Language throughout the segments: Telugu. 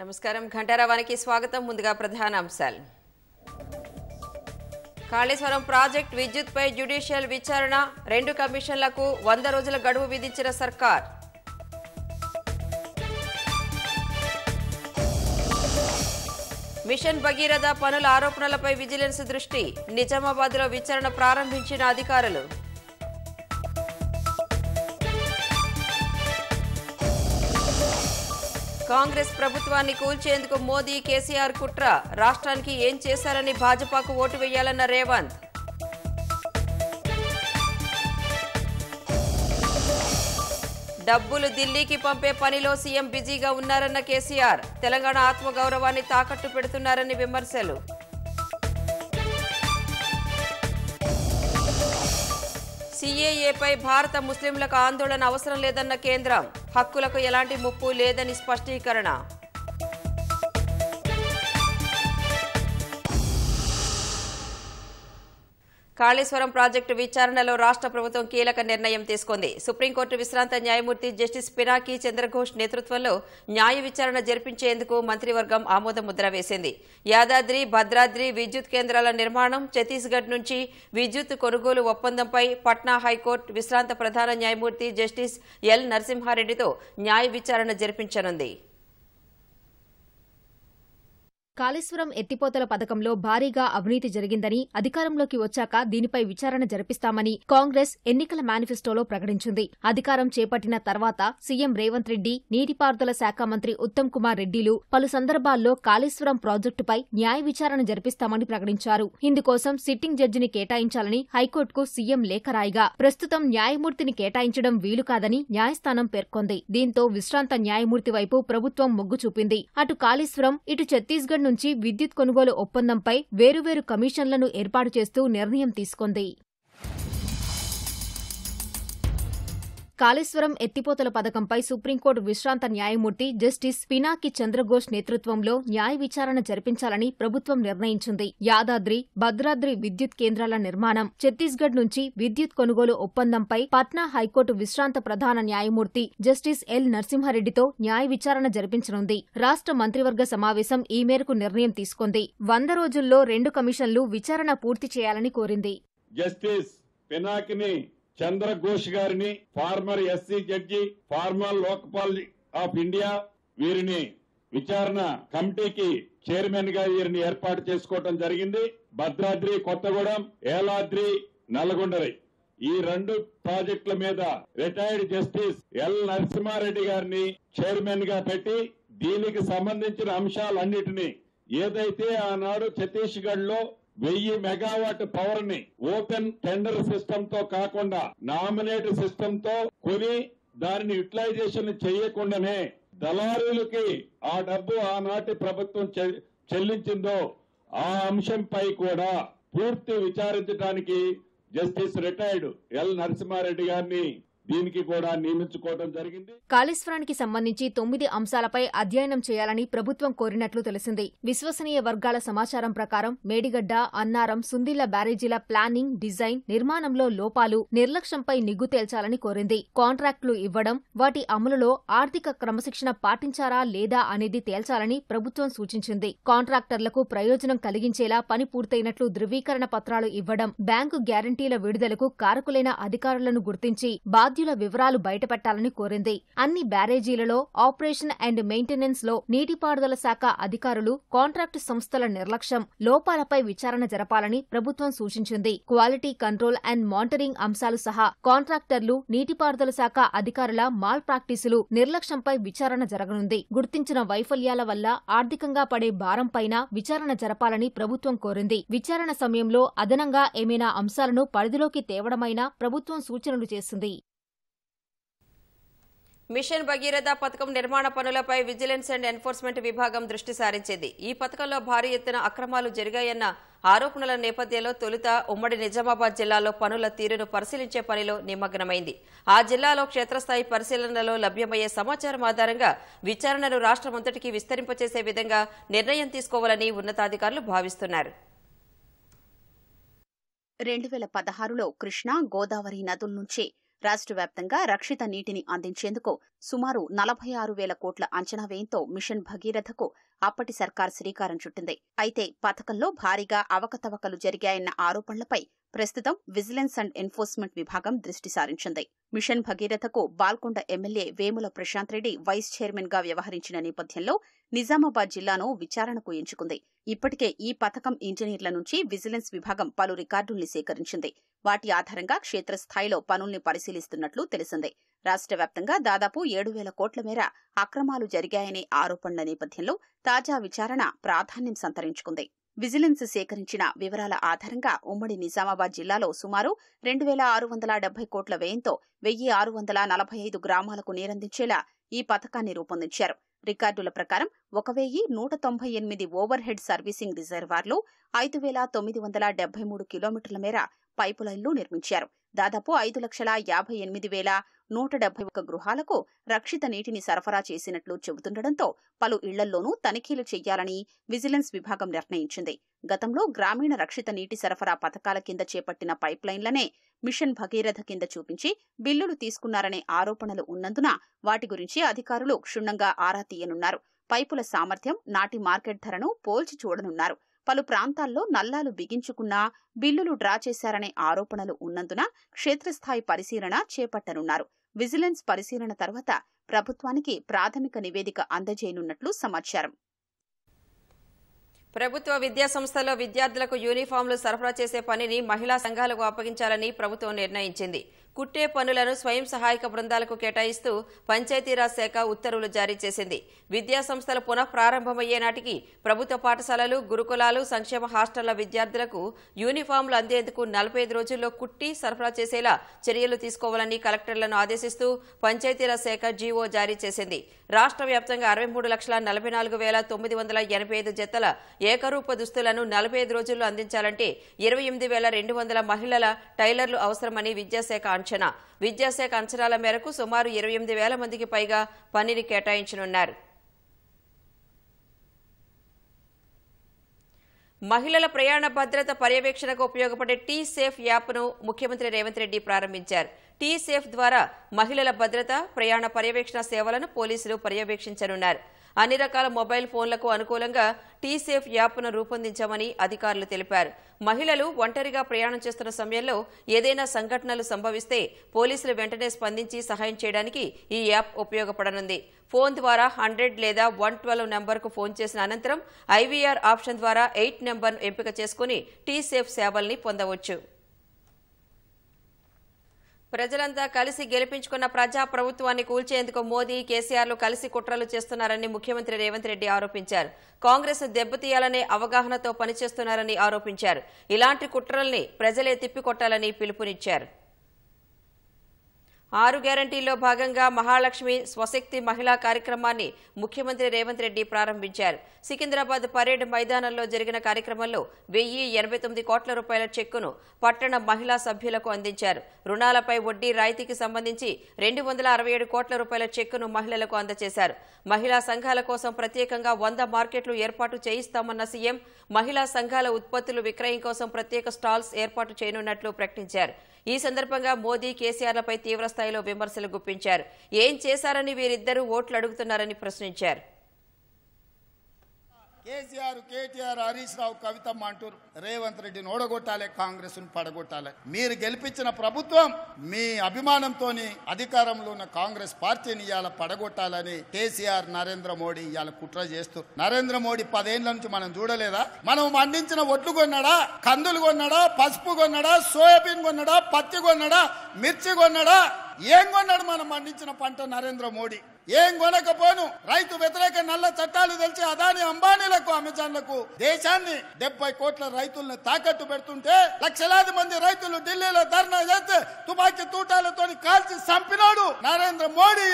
నమస్కారం ఘంటారావానికి స్వాగతం ముందుగా ప్రధాన అంశాలు కాళేశ్వరం ప్రాజెక్ట్ విద్యుత్పై జ్యుడిషియల్ విచారణ రెండు కమిషన్లకు వంద రోజుల గడువు విధించిన సర్కార్ మిషన్ భగీరథ పనుల ఆరోపణలపై విజిలెన్స్ దృష్టి నిజామాబాద్లో విచారణ ప్రారంభించిన అధికారులు కాంగ్రెస్ ప్రభుత్వాన్ని కూల్చేందుకు మోదీ కేసీఆర్ కుట్ర రాష్ట్రానికి ఏం చేశారని భాజపాకు ఓటు వేయాలన్న రేవంత్ డబ్బులు ఢిల్లీకి పంపే పనిలో సీఎం బిజీగా ఉన్నారన్న కేసీఆర్ తెలంగాణ ఆత్మగౌరవాన్ని తాకట్టు పెడుతున్నారని విమర్శలు సీఏఏపై భారత ముస్లింలకు ఆందోళన అవసరం లేదన్న కేంద్రం హక్కులకు ఎలాంటి ముప్పు లేదని స్పష్టీకరణ కాళేశ్వరం ప్రాజెక్టు విచారణలో రాష్ట్ర ప్రభుత్వం కీలక నిర్ణయం తీసుకుంది సుప్రీంకోర్టు విశ్రాంత న్యాయమూర్తి జస్టిస్ పినాకీ చంద్రఘోష్ నేతృత్వంలో న్యాయ విచారణ జరిపించేందుకు మంత్రివర్గం ఆమోద ముద్ర వేసింది యాదాద్రి భద్రాద్రి విద్యుత్ కేంద్రాల నిర్మాణం ఛత్తీస్గఢ్ నుంచి విద్యుత్ కొనుగోలు ఒప్పందంపై పట్నా హైకోర్టు విశ్రాంత ప్రధాన న్యాయమూర్తి జస్టిస్ ఎల్ నరసింహారెడ్డితో న్యాయ విచారణ జరిపించనుంది కాళేశ్వరం ఎత్తిపోతల పథకంలో భారీగా అవినీతి జరిగిందని అధికారంలోకి వచ్చాక దీనిపై విచారణ జరిపిస్తామని కాంగ్రెస్ ఎన్నికల మేనిఫెస్టోలో ప్రకటించింది అధికారం చేపట్టిన తర్వాత సీఎం రేవంత్ రెడ్డి నీటిపారుదల శాఖ మంత్రి ఉత్తమ్ కుమార్ రెడ్డిలు పలు సందర్భాల్లో కాళేశ్వరం ప్రాజెక్టుపై న్యాయ విచారణ జరిపిస్తామని ప్రకటించారు ఇందుకోసం సిట్టింగ్ జడ్జిని కేటాయించాలని హైకోర్టుకు సీఎం లేఖ రాయగా ప్రస్తుతం న్యాయమూర్తిని కేటాయించడం వీలు కాదని న్యాయస్థానం పేర్కొంది దీంతో విశ్రాంత న్యాయమూర్తి వైపు ప్రభుత్వం మొగ్గు చూపింది అటు కాళేశ్వరం ఇటు ఛత్తీస్గఢ్ నుంచి విద్యుత్ కొనుగోలు ఒప్పందంపై వేరువేరు కమిషన్లను ఏర్పాటు చేస్తూ నిర్ణయం తీసుకుంది కాళేశ్వరం ఎత్తిపోతల పథకంపై సుప్రీంకోర్టు విశ్రాంత న్యాయమూర్తి జస్టిస్ పినాకి చంద్రఘోష్ నేతృత్వంలో న్యాయ విచారణ జరిపించాలని ప్రభుత్వం నిర్ణయించింది యాదాద్రి భద్రాద్రి విద్యుత్ కేంద్రాల నిర్మాణం ఛత్తీస్గఢ్ నుంచి విద్యుత్ కొనుగోలు ఒప్పందంపై పట్నా హైకోర్టు విశ్రాంత ప్రధాన న్యాయమూర్తి జస్టిస్ ఎల్ నరసింహారెడ్డితో న్యాయ విచారణ జరిపించనుంది రాష్ట్ర మంత్రివర్గ సమావేశం ఈ మేరకు నిర్ణయం తీసుకుంది వంద రోజుల్లో రెండు కమిషన్లు విచారణ పూర్తి చేయాలని కోరింది జస్టిస్ పినాకిని చంద్రఘోష్ గారిని former SC judge former Lokpal of India వీరిని విచారణ కమిటీకి చైర్మన్ గా వీరిని ఏర్పాటు చేసుకోవటం జరిగింది భద్రాద్రి కొత్తగూడెం ఏలాద్రి నల్గొండరి ఈ రెండు ప్రాజెక్టుల మీద రిటైర్డ్ జస్టిస్ ఎల్ నరసింహారెడ్డి గారిని చైర్మన్ గా పెట్టి దీనికి సంబంధించిన అంశాలన్నిటినీ ఏదైతే ఆనాడు ఛత్తీస్గఢ్ లో వెయ్యి మెగావాట్ పవర్ ని ఓపెన్ టెండర్ సిస్టమ్ తో కాకుండా నామినేట్ సిస్టమ్ తో కొని దానిని యూటిలైజేషన్ చేయకుండానే దళారులకి ఆ డబ్బు ఆనాటి ప్రభుత్వం చెల్లించిందో ఆ అంశంపై కూడా పూర్తి విచారించడానికి జస్టిస్ రిటైర్డ్ ఎల్ నరసింహారెడ్డి గారిని దీనికి కూడా నియమించుకోవడం జరిగింది కాళేశ్వరానికి సంబంధించి తొమ్మిది అంశాలపై అధ్యయనం చేయాలని ప్రభుత్వం కోరినట్లు తెలిసింది విశ్వసనీయ వర్గాల సమాచారం ప్రకారం మేడిగడ్డ అన్నారం సుందిల్ల బ్యారేజీల ప్లానింగ్ డిజైన్ నిర్మాణంలో లోపాలు నిర్లక్ష్యంపై నిగ్గు తేల్చాలని కోరింది కాంట్రాక్టులు ఇవ్వడం వాటి అమలులో ఆర్థిక క్రమశిక్షణ పాటించారా లేదా అనేది తేల్చాలని ప్రభుత్వం సూచించింది కాంట్రాక్టర్లకు ప్రయోజనం కలిగించేలా పని పూర్తయినట్లు ధృవీకరణ పత్రాలు ఇవ్వడం బ్యాంకు గ్యారంటీల విడుదలకు కారకులైన అధికారులను గుర్తించి బాధ్య బాధ్యుల వివరాలు బయటపెట్టాలని కోరింది అన్ని బ్యారేజీలలో ఆపరేషన్ అండ్ మెయింటెనెన్స్ లో నీటిపారుదల శాఖ అధికారులు కాంట్రాక్టు సంస్థల నిర్లక్ష్యం లోపాలపై విచారణ జరపాలని ప్రభుత్వం సూచించింది క్వాలిటీ కంట్రోల్ అండ్ మానిటరింగ్ అంశాలు సహా కాంట్రాక్టర్లు నీటిపారుదల శాఖ అధికారుల మాల్ ప్రాక్టీసులు నిర్లక్ష్యంపై విచారణ జరగనుంది గుర్తించిన వైఫల్యాల వల్ల ఆర్థికంగా పడే భారంపైన విచారణ జరపాలని ప్రభుత్వం కోరింది విచారణ సమయంలో అదనంగా ఏమైనా అంశాలను పరిధిలోకి తేవడమైనా ప్రభుత్వం సూచనలు చేసింది మిషన్ భగీరథ పథకం నిర్మాణ పనులపై విజిలెన్స్ అండ్ ఎన్ఫోర్స్మెంట్ విభాగం దృష్టి సారించింది ఈ పథకంలో భారీ ఎత్తున అక్రమాలు జరిగాయన్న ఆరోపణల నేపథ్యంలో తొలుత ఉమ్మడి నిజామాబాద్ జిల్లాలో పనుల తీరును పరిశీలించే పనిలో నిమగ్నమైంది ఆ జిల్లాలో క్షేత్రస్థాయి పరిశీలనలో లభ్యమయ్యే సమాచారం ఆధారంగా విచారణను రాష్టమంతటికి విస్తరింపచేసే విధంగా నిర్ణయం తీసుకోవాలని ఉన్నతాధికారులు భావిస్తున్నారు రెండు వేల పదహారులో కృష్ణా గోదావరి నదుల నుంచి రాష్ట్ర వ్యాప్తంగా రక్షిత నీటిని అందించేందుకు సుమారు నలభై ఆరు వేల కోట్ల అంచనా వ్యయంతో మిషన్ భగీరథకు అప్పటి సర్కార్ శ్రీకారం చుట్టింది అయితే పథకంలో భారీగా అవకతవకలు జరిగాయన్న ఆరోపణలపై ప్రస్తుతం విజిలెన్స్ అండ్ ఎన్ఫోర్స్మెంట్ విభాగం దృష్టి సారించింది మిషన్ భగీరథకు Balkonda MLA Vemula Prashanth Reddy vice chairman గా వ్యవహరించిన నేపథ్యంలో నిజామాబాద్ జిల్లాను విచారణకు ఎంచుకుంది ఇప్పటికే ఈ పథకం ఇంజనీర్ల నుంచి విజిలెన్స్ విభాగం పలు రికార్డుల్ని సేకరించింది వాటి ఆధారంగా క్షేత్రస్థాయిలో పనుల్ని పరిశీలిస్తున్నట్లు తెలిసింది రాష్ట్ర వ్యాప్తంగా దాదాపు ఏడు వేల కోట్ల మేర అక్రమాలు జరిగాయనే ఆరోపణల నేపథ్యంలో తాజా విచారణ ప్రాధాన్యం సంతరించుకుంది విజిలెన్స్ సేకరించిన వివరాల ఆధారంగా ఉమ్మడి నిజామాబాద్ జిల్లాలో సుమారు రెండు వేల ఆరు వందల డెబ్బై కోట్ల వ్యయంతో వెయ్యి ఆరు వందల నలభై ఐదు గ్రామాలకు నీరందించేలా ఈ పథకాన్ని రూపొందించారు రికార్డుల ప్రకారం ఒక వెయ్యి నూట తొంభై ఎనిమిది ఓవర్ హెడ్ సర్వీసింగ్ రిజర్వార్లు ఐదు వేల తొమ్మిది వందల డెబ్బై మూడు కిలోమీటర్ల మేర పైపు లైన్లు నిర్మించారు దాదాపు ఐదు లక్షల యాభై ఎనిమిది వేల నూట డెబ్బై ఒక గృహాలకు రక్షిత నీటిని సరఫరా చేసినట్లు చెబుతుండటంతో పలు ఇళ్లల్లోనూ తనిఖీలు చేయాలని విజిలెన్స్ విభాగం నిర్ణయించింది గతంలో గ్రామీణ రక్షిత నీటి సరఫరా పథకాల కింద చేపట్టిన పైప్లైన్లనే మిషన్ భగీరథ కింద చూపించి బిల్లులు తీసుకున్నారనే ఆరోపణలు ఉన్నందున వాటి గురించి అధికారులు క్షుణ్ణంగా ఆరా తీయనున్నారు పైపుల సామర్థ్యం నాటి మార్కెట్ ధరను పోల్చి చూడనున్నారు పలు ప్రాంతాల్లో నల్లాలు బిగించుకున్నా బిల్లులు డ్రా చేశారనే ఆరోపణలు ఉన్నందున క్షేత్రస్థాయి పరిశీలన చేపట్టనున్నారు విజిలెన్స్ పరిశీలన తర్వాత ప్రభుత్వానికి ప్రాథమిక నివేదిక అందజేయనున్నట్లు సమాచారం ప్రభుత్వ విద్యా సంస్థల్లో విద్యార్థులకు యూనిఫామ్లు సరఫరా చేసే పనిని మహిళా సంఘాలకు అప్పగించాలని ప్రభుత్వం నిర్ణయించింది కుట్టే పనులను స్వయం సహాయక బృందాలకు కేటాయిస్తూ పంచాయతీరాజ్ శాఖ ఉత్తర్వులు జారీ చేసింది విద్యా సంస్థలు పునః ప్రారంభమయ్యే నాటికి ప్రభుత్వ పాఠశాలలు గురుకులాలు సంక్షేమ హాస్టళ్ల విద్యార్థులకు యూనిఫామ్లు అందేందుకు నలభై రోజుల్లో కుట్టి సరఫరా చేసేలా చర్యలు తీసుకోవాలని కలెక్టర్లను ఆదేశిస్తూ పంచాయతీరాజ్ శాఖ జీవో జారీ చేసింది రాష్ట్ర వ్యాప్తంగా అరవై మూడు లక్షల నలభై నాలుగు వేల తొమ్మిది వందల ఎనభై ఐదు జతల ఏకరూప దుస్తులను నలభై ఐదు రోజుల్లో అందించాలంటే ఇరవై ఎనిమిది వేల రెండు వందల మహిళల టైలర్లు అవసరమని విద్యాశాఖ అంచనా అంచనా విద్యాశాఖ అంచనాల మేరకు సుమారు ఇరవై ఎనిమిది వేల మందికి పైగా పనిని కేటాయించనున్నారు మహిళల ప్రయాణ భద్రత పర్యవేక్షణకు ఉపయోగపడే టీ సేఫ్ యాప్ను ముఖ్యమంత్రి రేవంత్ రెడ్డి ప్రారంభించారు టీ సేఫ్ ద్వారా మహిళల భద్రత ప్రయాణ పర్యవేక్షణ సేవలను పోలీసులు పర్యవేక్షించనున్నారు అన్ని రకాల మొబైల్ ఫోన్లకు అనుకూలంగా టీసేఫ్ యాప్ను రూపొందించామని అధికారులు తెలిపారు మహిళలు ఒంటరిగా ప్రయాణం చేస్తున్న సమయంలో ఏదైనా సంఘటనలు సంభవిస్తే పోలీసులు వెంటనే స్పందించి సహాయం చేయడానికి ఈ యాప్ ఉపయోగపడనుంది ఫోన్ ద్వారా హండ్రెడ్ లేదా వన్ ట్వెల్వ్ నెంబర్కు ఫోన్ చేసిన అనంతరం ఐవీఆర్ ఆప్షన్ ద్వారా ఎయిట్ నెంబర్ను ఎంపిక చేసుకుని టీసేఫ్ సేవల్ని పొందవచ్చు ప్రజలంతా కలిసి గెలిపించుకున్న ప్రజా ప్రభుత్వాన్ని కూల్చేందుకు మోదీ కేసీఆర్లు కలిసి కుట్రలు చేస్తున్నారని ముఖ్యమంత్రి రేవంత్ రెడ్డి ఆరోపించారు కాంగ్రెస్ దెబ్బతీయాలనే అవగాహనతో పనిచేస్తున్నారని ఆరోపించారు ఇలాంటి కుట్రల్ని ప్రజలే తిప్పికొట్టాలని పిలుపునిచ్చారు ఆరు గ్యారంటీల్లో భాగంగా మహాలక్ష్మి స్వశక్తి మహిళా కార్యక్రమాన్ని ముఖ్యమంత్రి రేవంత్ రెడ్డి ప్రారంభించారు సికింద్రాబాద్ పరేడ్ మైదానంలో జరిగిన కార్యక్రమంలో వెయ్యి ఎనభై తొమ్మిది కోట్ల రూపాయల చెక్కును పట్టణ మహిళా సభ్యులకు అందించారు రుణాలపై వడ్డీ రాయితీకి సంబంధించి రెండు వందల అరవై ఏడు కోట్ల రూపాయల చెక్కును మహిళలకు అందజేశారు మహిళా సంఘాల కోసం ప్రత్యేకంగా వంద మార్కెట్లు ఏర్పాటు చేయిస్తామన్న సీఎం మహిళా సంఘాల ఉత్పత్తులు విక్రయం కోసం ప్రత్యేక స్టాల్స్ ఏర్పాటు చేయనున్నట్లు ప్రకటించారు ఈ సందర్భంగా మోదీ కేసీఆర్లపై తీవ్ర స్థాయిలో విమర్శలు గుప్పించారు ఏం చేశారని వీరిద్దరూ ఓట్లు అడుగుతున్నారని ప్రశ్నించారు కేసీఆర్ కేటీఆర్ హరీష్ రావు కవితమ్మ అంటూ రేవంత్ రెడ్డిని ఓడగొట్టాలి కాంగ్రెస్ పడగొట్టాలి మీరు గెలిపించిన ప్రభుత్వం మీ అభిమానంతో అధికారంలో ఉన్న కాంగ్రెస్ పార్టీని ఇవాళ పడగొట్టాలని కేసీఆర్ నరేంద్ర మోడీ ఇవాళ కుట్ర చేస్తూ నరేంద్ర మోడీ పదేళ్ల నుంచి మనం చూడలేదా మనం మండించిన ఒడ్లు కొన్నాడా కందులు కొన్నాడా పసుపు కొన్నాడా సోయాబీన్ కొన్నాడా పత్తి కొన్నాడా మిర్చి కొన్నాడా ఏం కొన్నాడు మనం పండించిన పంట నరేంద్ర మోడీ ఏం కొనకపోను రైతు వ్యతిరేక నల్ల చట్టాలు తెలిసి అదాని అంబానీలకు అమెజాన్లకు దేశాన్ని డెబ్బై కోట్ల రైతుల్ని తాకట్టు పెడుతుంటే లక్షలాది మంది రైతులు ఢిల్లీలో ధర్నా చేస్తే తుపాకీ తూటాలతో కాల్చి చంపినాడు నరేంద్ర మోడీ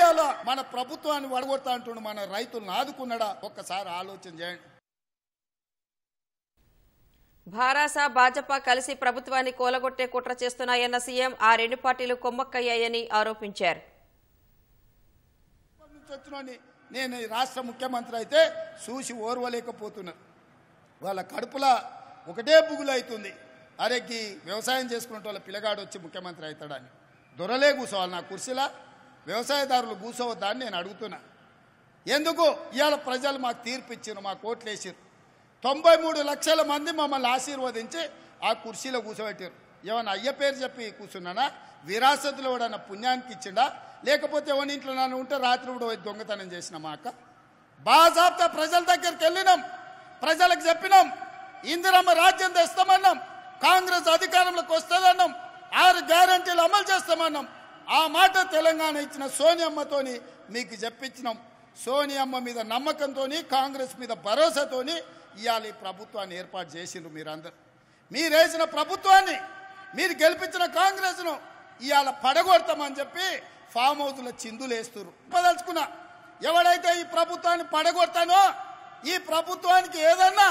మన ప్రభుత్వాన్ని వడగొడతా అంటుండు మన రైతులను ఆదుకున్నాడా ఒక్కసారి ఆలోచన చేయండి భారాస భాజపా కలిసి ప్రభుత్వాన్ని కూలగొట్టే కుట్ర చేస్తున్నాయన్న సీఎం ఆ రెండు పార్టీలు కొమ్మక్కయ్యాయని ఆరోపించారు నేను రాష్ట్ర ముఖ్యమంత్రి అయితే చూసి ఓర్వలేకపోతున్నారు వాళ్ళ కడుపుల ఒకటే అవుతుంది అరే గీ వ్యవసాయం చేసుకునే వాళ్ళ పిల్లగాడు వచ్చి ముఖ్యమంత్రి అవుతాడని దొరలే కూర్చోవాలి నా కుర్చీలా వ్యవసాయదారులు కూర్చోవద్దా అని నేను అడుగుతున్నా ఎందుకు ఇవాళ ప్రజలు మాకు తీర్పు ఇచ్చారు మా కోట్లు వేసారు తొంభై మూడు లక్షల మంది మమ్మల్ని ఆశీర్వదించి ఆ కుర్చీలో కూర్చోబెట్టారు ఏమన్నా అయ్య పేరు చెప్పి కూర్చున్నానా విరాసతులు ఎవడన్నా పుణ్యానికి ఇచ్చిండా లేకపోతే ఎవరి ఇంట్లో నన్ను ఉంటే రాత్రి కూడా దొంగతనం చేసిన మా అక్క బాజాబ్తా ప్రజల దగ్గరికి వెళ్ళినాం ప్రజలకు చెప్పినాం ఇందిరమ్మ రాజ్యం తెస్తామన్నాం కాంగ్రెస్ అధికారంలోకి వస్తుందన్నాం ఆరు గ్యారంటీలు అమలు చేస్తామన్నాం ఆ మాట తెలంగాణ ఇచ్చిన సోనియమ్మతో మీకు చెప్పించినాం సోనియమ్మ మీద నమ్మకంతో కాంగ్రెస్ మీద భరోసాతోని ఇవాళ ఈ ప్రభుత్వాన్ని ఏర్పాటు చేసిండ్రు మీరందరూ మీరేసిన ప్రభుత్వాన్ని మీరు గెలిపించిన కాంగ్రెస్ను ఇవాళ పడగొడతామని చెప్పి ఫామ్ హౌస్ల చిందులు వేస్తున్నారు చెప్పదలుచుకున్నా ఎవడైతే ఈ ప్రభుత్వాన్ని పడగొడతానో ఈ ప్రభుత్వానికి ఏదన్నా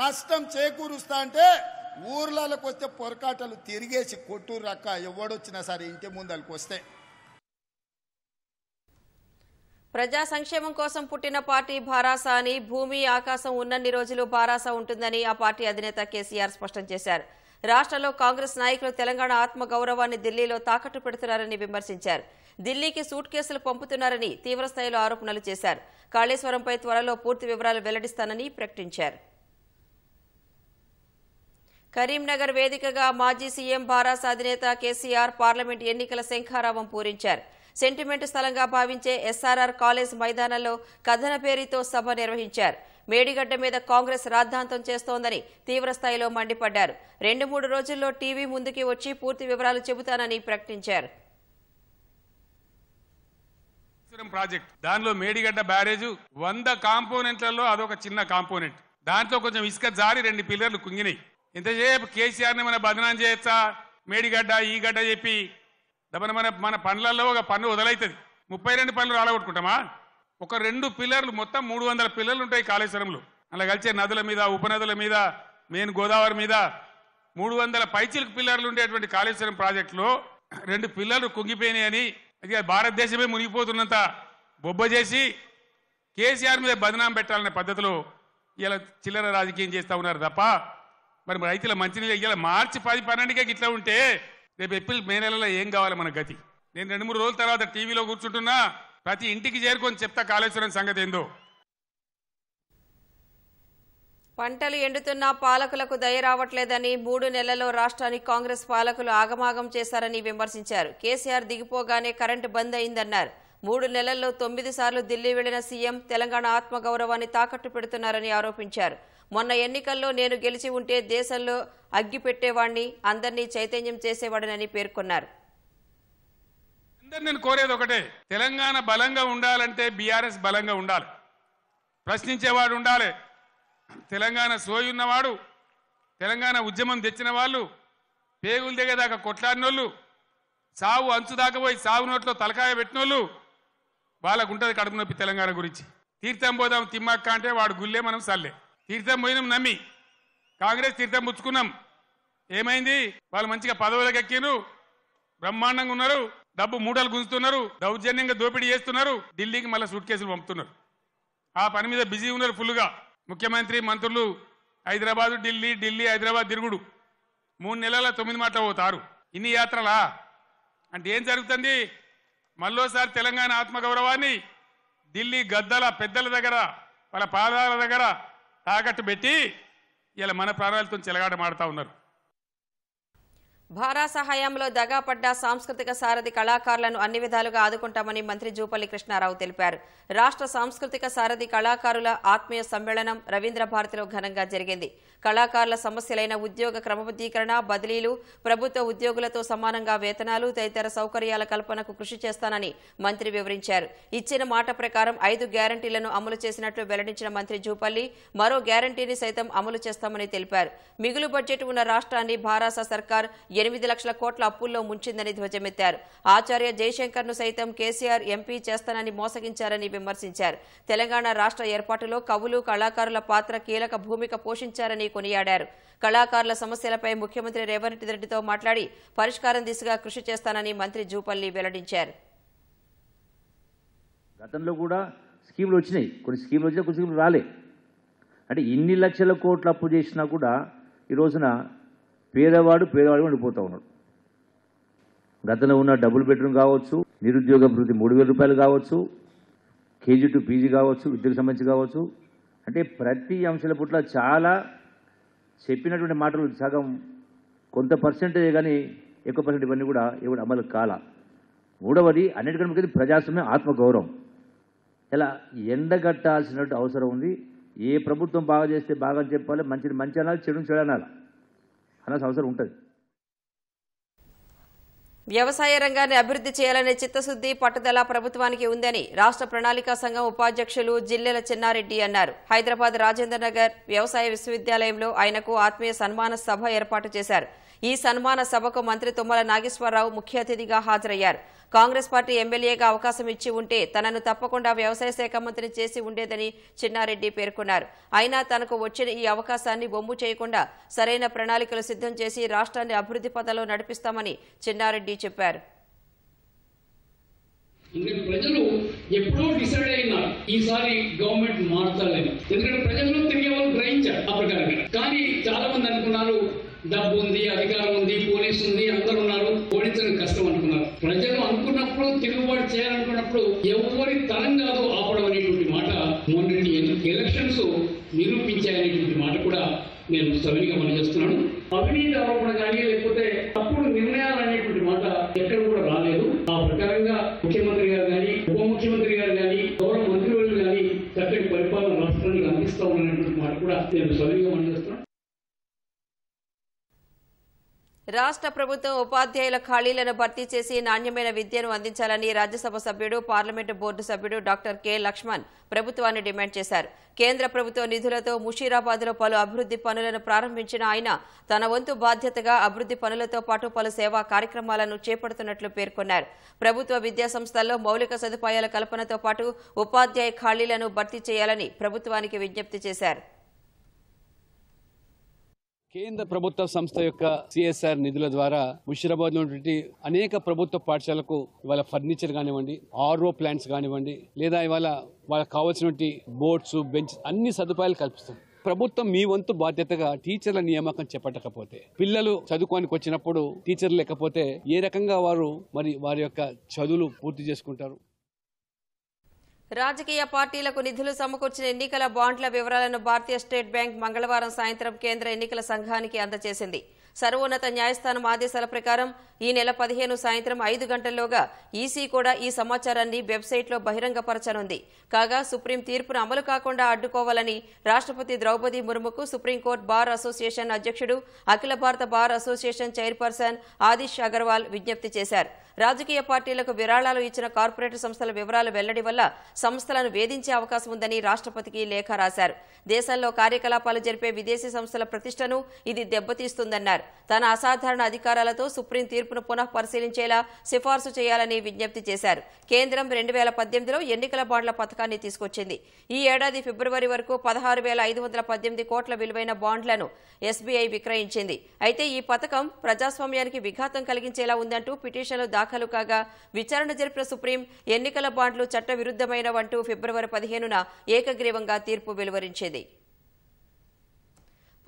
నష్టం చేకూరుస్తా అంటే ఊర్లలోకి వస్తే పొరకాటలు తిరిగేసి కొట్టూరు రక్క ఎవడొచ్చినా సరే ఇంటి ముందరికి వస్తే ప్రజా సంక్షేమం కోసం పుట్టిన పార్టీ భారాస అని భూమి ఆకాశం ఉన్నన్ని రోజులు భారాస ఉంటుందని ఆ పార్టీ అధినేత కేసీఆర్ స్పష్టం చేశారు రాష్ట్రంలో కాంగ్రెస్ నాయకులు తెలంగాణ ఆత్మ గౌరవాన్ని ఢిల్లీలో తాకట్టు పెడుతున్నారని విమర్శించారు ఢిల్లీకి సూట్ కేసులు పంపుతున్నారని తీవ్రస్థాయిలో ఆరోపణలు చేశారు కాళేశ్వరంపై త్వరలో పూర్తి వివరాలు వెల్లడిస్తానని ప్రకటించారు కరీంనగర్ వేదికగా మాజీ సీఎం భారాస అధినేత కేసీఆర్ పార్లమెంట్ ఎన్నికల శంఖారావం పూరించారు సెంటిమెంట్ స్థలంగా భావించే ఎస్ఆర్ఆర్ కాలేజ్ మైదానంలో కథన పేరుతో సభ నిర్వహించారు మేడిగడ్డ మీద కాంగ్రెస్ రాద్ధాంతం చేస్తోందని తీవ్రస్థాయిలో మండిపడ్డారు రెండు మూడు రోజుల్లో టీవీ ముందుకి వచ్చి పూర్తి వివరాలు చెబుతానని ప్రకటించారు ప్రాజెక్ట్ దానిలో మేడిగడ్డ బ్యారేజ్ వంద కాంపోనెంట్లలో అదొక చిన్న కాంపోనెంట్ దాంట్లో కొంచెం ఇసుక జారి రెండు పిల్లర్లు కుంగినాయి ఇంతసేపు కేసీఆర్ని మనం బదనాం చేయొచ్చా మేడిగడ్డ ఈ గడ్డ చెప్పి దమన మన మన పనులలో ఒక పన్ను వదలవుతుంది ముప్పై రెండు పనులు రాలగొట్టుకుంటామా ఒక రెండు పిల్లర్లు మొత్తం మూడు వందల పిల్లర్లు ఉంటాయి కాళేశ్వరంలో అలా కలిసే నదుల మీద ఉపనదుల మీద మెయిన్ గోదావరి మీద మూడు వందల పైచిలకు పిల్లర్లు ఉండేటువంటి కాళేశ్వరం ప్రాజెక్టులో రెండు పిల్లర్లు కుంగిపోయినాయని అది భారతదేశమే మునిగిపోతున్నంత బొబ్బ చేసి కేసీఆర్ మీద బదనాం పెట్టాలనే పద్ధతిలో ఇలా చిల్లర రాజకీయం చేస్తూ ఉన్నారు తప్ప మరి రైతుల మంచినీళ్ళు ఇలా మార్చి పది పన్నెండుకే ఇట్లా ఉంటే రేపు ఏప్రిల్ మే నెలలో ఏం కావాలి మన గతి నేను రెండు మూడు రోజుల తర్వాత టీవీలో కూర్చుంటున్నా ప్రతి ఇంటికి చేరుకొని చెప్తా కాళేశ్వరం సంగతి ఏందో పంటలు ఎండుతున్నా పాలకులకు దయ రావట్లేదని మూడు నెలల్లో రాష్ట్రానికి కాంగ్రెస్ పాలకులు ఆగమాగం చేశారని విమర్శించారు కేసీఆర్ దిగిపోగానే కరెంటు బంద్ అయిందన్నారు మూడు నెలల్లో తొమ్మిది సార్లు ఢిల్లీ వెళ్లిన సీఎం తెలంగాణ ఆత్మగౌరవాన్ని తాకట్టు పెడుతున్నారని ఆరోపించారు మొన్న ఎన్నికల్లో నేను గెలిచి ఉంటే దేశంలో అగ్గిపెట్టేవాడిని అందరినీ చైతన్యం చేసేవాడినని పేర్కొన్నారు నేను కోరేది ఒకటే తెలంగాణ బలంగా ఉండాలంటే బీఆర్ఎస్ బలంగా ఉండాలి ప్రశ్నించేవాడు ఉండాలి తెలంగాణ సోయున్నవాడు తెలంగాణ ఉద్యమం తెచ్చిన వాళ్ళు పేగులు దిగేదాకా కొట్లాడినోళ్ళు సావు అంచు దాకపోయి సావు నోట్లో తలకాయ పెట్టినోళ్ళు వాళ్ళకు ఉంటుంది కడుపు నొప్పి తెలంగాణ గురించి తీర్థం పోదాం తిమ్మక్క అంటే వాడు గుళ్ళే మనం సల్లే తీర్థం పోయినాం నమ్మి కాంగ్రెస్ తీర్థం పుచ్చుకున్నాం ఏమైంది వాళ్ళు మంచిగా పదవులకు ఎక్కిరు బ్రహ్మాండంగా ఉన్నారు డబ్బు మూటలు గుంజుతున్నారు దౌర్జన్యంగా దోపిడీ చేస్తున్నారు ఢిల్లీకి మళ్ళీ సూట్ కేసులు పంపుతున్నారు ఆ పని మీద బిజీ ఉన్నారు ఫుల్గా ముఖ్యమంత్రి మంత్రులు హైదరాబాదు ఢిల్లీ ఢిల్లీ హైదరాబాద్ తిరుగుడు మూడు నెలల తొమ్మిది మాటలు పోతారు ఇన్ని యాత్రలా అంటే ఏం జరుగుతుంది మళ్ళోసారి తెలంగాణ ఆత్మగౌరవాన్ని ఢిల్లీ గద్దల పెద్దల దగ్గర వాళ్ళ పాదాల దగ్గర తాకట్టు పెట్టి ఇలా మన ప్రాణాలతో చెలగాటమాడుతూ ఉన్నారు భారా సహాయంలో దగాపడ్డ సాంస్కృతిక సారథి కళాకారులను అన్ని విధాలుగా ఆదుకుంటామని మంత్రి జూపల్లి కృష్ణారావు తెలిపారు రాష్ట్ర సాంస్కృతిక సారథి కళాకారుల ఆత్మీయ సమ్మేళనం రవీంద్ర భారతిలో ఘనంగా జరిగింది కళాకారుల సమస్యలైన ఉద్యోగ క్రమబద్ధీకరణ బదిలీలు ప్రభుత్వ ఉద్యోగులతో సమానంగా వేతనాలు తదితర సౌకర్యాల కల్పనకు కృషి చేస్తానని మంత్రి వివరించారు ఇచ్చిన మాట ప్రకారం ఐదు గ్యారంటీలను అమలు చేసినట్లు వెల్లడించిన మంత్రి జూపల్లి మరో గ్యారంటీని సైతం అమలు చేస్తామని తెలిపారు మిగులు బడ్జెట్ ఉన్న రాష్ట్రాన్ని భారాస సర్కార్ ఎనిమిది లక్షల కోట్ల అప్పుల్లో ముంచిందని ధ్వజమెత్తారు ఆచార్య జయశంకర్ ను సైతం కేసీఆర్ ఎంపీ చేస్తానని మోసగించారని విమర్శించారు తెలంగాణ రాష్ట్ర ఏర్పాటులో కవులు కళాకారుల పాత్ర కీలక భూమిక పోషించారని కొనియాడారు కళాకారుల సమస్యలపై ముఖ్యమంత్రి రేవంత్ రెడ్డితో మాట్లాడి పరిష్కారం దిశగా కృషి చేస్తానని మంత్రి జూపల్లి వెల్లడించారు గతంలో కూడా స్కీములు వచ్చినాయి కొన్ని స్కీములు వచ్చినా కొన్ని స్కీములు రాలే అంటే ఇన్ని లక్షల కోట్లు అప్పు చేసినా కూడా ఈ రోజున పేదవాడు పేదవాడు ఉండిపోతూ ఉన్నాడు గతంలో ఉన్న డబుల్ బెడ్రూమ్ కావచ్చు నిరుద్యోగ అభివృద్ధి మూడు వేల రూపాయలు కావచ్చు కేజీ టు పీజీ కావచ్చు విద్యకు సంబంధించి కావచ్చు అంటే ప్రతి అంశాల పట్ల చాలా చెప్పినటువంటి మాటలు సగం కొంత పర్సెంటేజ్ కానీ ఎక్కువ పర్సెంట్ ఇవన్నీ కూడా ఎవడు అమలు కాల మూడవది అన్నిటికంటే ముఖ్యది ప్రజాస్వామ్యం ఆత్మగౌరవం ఇలా ఎండగట్టాల్సినట్టు అవసరం ఉంది ఏ ప్రభుత్వం బాగా చేస్తే బాగా చెప్పాలి మంచిది మంచి అనాలి చెడు చెడు అనాలి అనాల్సిన అవసరం ఉంటుంది వ్యవసాయ రంగాన్ని అభివృద్ధి చేయాలనే చిత్తశుద్ది పట్టుదల ప్రభుత్వానికి ఉందని రాష్ట్ర ప్రణాళికా సంఘం ఉపాధ్యక్షులు జిల్లెల చిన్నారెడ్డి అన్నారు హైదరాబాద్ రాజేంద్ర నగర్ వ్యవసాయ విశ్వవిద్యాలయంలో ఆయనకు ఆత్మీయ సన్మాన సభ ఏర్పాటు చేశారు ఈ సన్మాన సభకు మంత్రి తుమ్మల నాగేశ్వరరావు ముఖ్య అతిథిగా హాజరయ్యారు కాంగ్రెస్ పార్టీ ఎమ్మెల్యేగా అవకాశం ఇచ్చి ఉంటే తనను తప్పకుండా వ్యవసాయ శాఖ మంత్రి చేసి ఉండేదని చిన్నారెడ్డి పేర్కొన్నారు అయినా తనకు వచ్చిన ఈ అవకాశాన్ని బొమ్ము చేయకుండా సరైన ప్రణాళికలు సిద్ధం చేసి రాష్ట్రాన్ని అభివృద్ధి పథంలో నడిపిస్తామని చిన్నారెడ్డి చెప్పారు కానీ చాలా మంది అనుకున్నారు డబ్బు ఉంది అధికారం ఉంది పోలీసు ఉంది అందరు ఉన్నారు ఓడించడం కష్టం అనుకున్నారు ప్రజలు అనుకున్నప్పుడు తిరుగుబాటు చేయాలనుకున్నప్పుడు ఎవరి తరం కాదు ఆపడం అనేటువంటి మాట మొన్నటి ఎలక్షన్స్ నిరూపించాయనేటువంటి మాట కూడా నేను సవినిగా మనం చేస్తున్నాను అవినీతి ఆరోపణ కానీ లేకపోతే తప్పుడు నిర్ణయాలు అనేటువంటి మాట ఎక్కడ కూడా రాలేదు ఆ ప్రకారంగా ముఖ్యమంత్రి గారు కానీ ఉప ముఖ్యమంత్రి గారు కానీ గౌరవ మంత్రివర్యులు కానీ చక్కటి పరిపాలన రాష్ట్రానికి అందిస్తా ఉన్నటువంటి మాట కూడా నేను సవినిగా మనం చేస్తున్నాను రాష్ట్ర ప్రభుత్వం ఉపాధ్యాయుల ఖాళీలను భర్తీ చేసి నాణ్యమైన విద్యను అందించాలని రాజ్యసభ సభ్యుడు పార్లమెంటు బోర్డు సభ్యుడు డాక్టర్ కె లక్ష్మణ్ ప్రభుత్వాన్ని డిమాండ్ చేశారు కేంద్ర ప్రభుత్వ నిధులతో ముషీరాబాద్లో పలు అభివృద్ది పనులను ప్రారంభించిన ఆయన తన వంతు బాధ్యతగా అభివృద్ది పనులతో పాటు పలు సేవా కార్యక్రమాలను చేపడుతున్నట్లు పేర్కొన్నారు ప్రభుత్వ విద్యాసంస్థల్లో మౌలిక సదుపాయాల కల్పనతో పాటు ఉపాధ్యాయ ఖాళీలను భర్తీ చేయాలని ప్రభుత్వానికి విజ్ఞప్తి చేశారు కేంద్ర ప్రభుత్వ సంస్థ యొక్క సిఎస్ఆర్ నిధుల ద్వారా ముషిరాబాద్ లో ఉన్నటువంటి అనేక ప్రభుత్వ పాఠశాలకు ఇవాళ ఫర్నిచర్ కానివ్వండి ఆర్ఓ ప్లాంట్స్ కానివ్వండి లేదా ఇవాళ వాళ్ళకి కావాల్సినటువంటి బోర్డ్స్ బెంచ్ అన్ని సదుపాయాలు కల్పిస్తాం ప్రభుత్వం మీ వంతు బాధ్యతగా టీచర్ల నియామకం చేపట్టకపోతే పిల్లలు చదువుకోనికి వచ్చినప్పుడు టీచర్లు లేకపోతే ఏ రకంగా వారు మరి వారి యొక్క చదువులు పూర్తి చేసుకుంటారు రాజకీయ పార్టీలకు నిధులు సమకూర్చిన ఎన్నికల బాండ్ల వివరాలను భారతీయ స్టేట్ బ్యాంక్ మంగళవారం సాయంత్రం కేంద్ర ఎన్నికల సంఘానికి అందజేసింది సర్వోన్నత న్యాయస్థానం ఆదేశాల ప్రకారం ఈ నెల పదిహేను సాయంత్రం ఐదు గంటల్లోగా ఈసీ కూడా ఈ సమాచారాన్ని వెబ్సైట్లో బహిరంగపరచనుంది కాగా సుప్రీం తీర్పును అమలు కాకుండా అడ్డుకోవాలని రాష్ట్రపతి ద్రౌపది ముర్ముకు సుప్రీంకోర్టు బార్ అసోసియేషన్ అధ్యక్షుడు అఖిల భారత bar association chairperson Adish Aggarwal విజ్ఞప్తి చేశారు రాజకీయ పార్టీలకు విరాళాలు ఇచ్చిన కార్పొరేట్ సంస్థల వివరాలు వెల్లడి వల్ల సంస్థలను వేధించే అవకాశం ఉందని రాష్ట్రపతికి లేఖ రాశారు దేశంలో కార్యకలాపాలు జరిపే విదేశీ సంస్థల ప్రతిష్టను ఇది దెబ్బతీస్తుందన్నారు తన అసాధారణ అధికారాలతో సుప్రీం తీర్పును పునః పరిశీలించేలా సిఫార్సు చేయాలని విజ్ఞప్తి చేశారు కేంద్రం రెండు వేల పద్దెనిమిదిలో ఎన్నికల బాండ్ల పథకాన్ని తీసుకొచ్చింది ఈ ఏడాది ఫిబ్రవరి వరకు పదహారు వేల ఐదు వందల పద్దెనిమిది కోట్ల విలువైన బాండ్లను ఎస్బీఐ విక్రయించింది అయితే ఈ పథకం ప్రజాస్వామ్యానికి విఘాతం కలిగించేలా ఉందంటూ పిటిషన్లు దాఖలు కాగా విచారణ జరిపిన సుప్రీం ఎన్నికల బాండ్లు చట్టవిరుద్ధమైనవంటూ ఫిబ్రవరి పదిహేనున ఏకగ్రీవంగా తీర్పు వెలువరించింది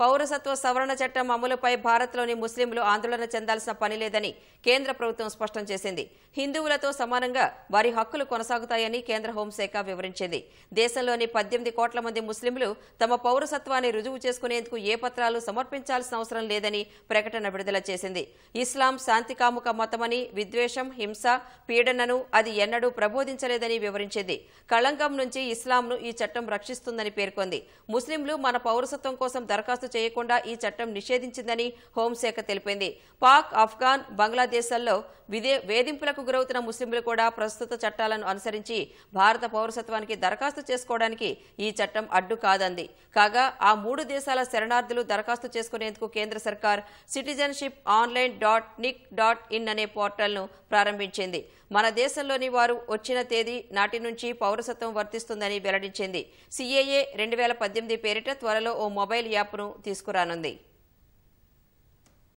పౌరసత్వ సవరణ చట్టం అమలుపై భారత్లోని ముస్లింలు ఆందోళన చెందాల్సిన పని లేదని కేంద్ర ప్రభుత్వం స్పష్టం చేసింది హిందువులతో సమానంగా వారి హక్కులు కొనసాగుతాయని కేంద్ర హోంశాఖ వివరించింది దేశంలోని పద్దెనిమిది కోట్ల మంది ముస్లింలు తమ పౌరసత్వాన్ని రుజువు చేసుకునేందుకు ఏ పత్రాలు సమర్పించాల్సిన అవసరం లేదని ప్రకటన విడుదల చేసింది ఇస్లాం శాంతికాముక మతమని విద్వేషం హింస పీడనను అది ఎన్నడూ ప్రబోధించలేదని వివరించింది కళంకం నుంచి ఇస్లాంను ఈ చట్టం రక్షిస్తుందని పేర్కొంది ముస్లింలు మన పౌరసత్వం కోసం దరఖాస్తు దరఖాస్తు చేయకుండా ఈ చట్టం నిషేధించిందని హోంశాఖ తెలిపింది పాక్ ఆఫ్ఘాన్ బంగ్లాదేశాల్లో విదే వేధింపులకు గురవుతున్న ముస్లింలు కూడా ప్రస్తుత చట్టాలను అనుసరించి భారత పౌరసత్వానికి దరఖాస్తు చేసుకోవడానికి ఈ చట్టం అడ్డు కాదంది కాగా ఆ మూడు దేశాల శరణార్థులు దరఖాస్తు చేసుకునేందుకు కేంద్ర సర్కార్ citizenship online dot nic dot in అనే పోర్టల్ను ప్రారంభించింది మన దేశంలోని వారు వచ్చిన తేదీ నాటి నుంచి పౌరసత్వం వర్తిస్తుందని వెల్లడించింది సిఏఏ రెండు వేల పద్దెనిమిది పేరిట త్వరలో ఓ మొబైల్ యాప్ను తీసుకురానుంది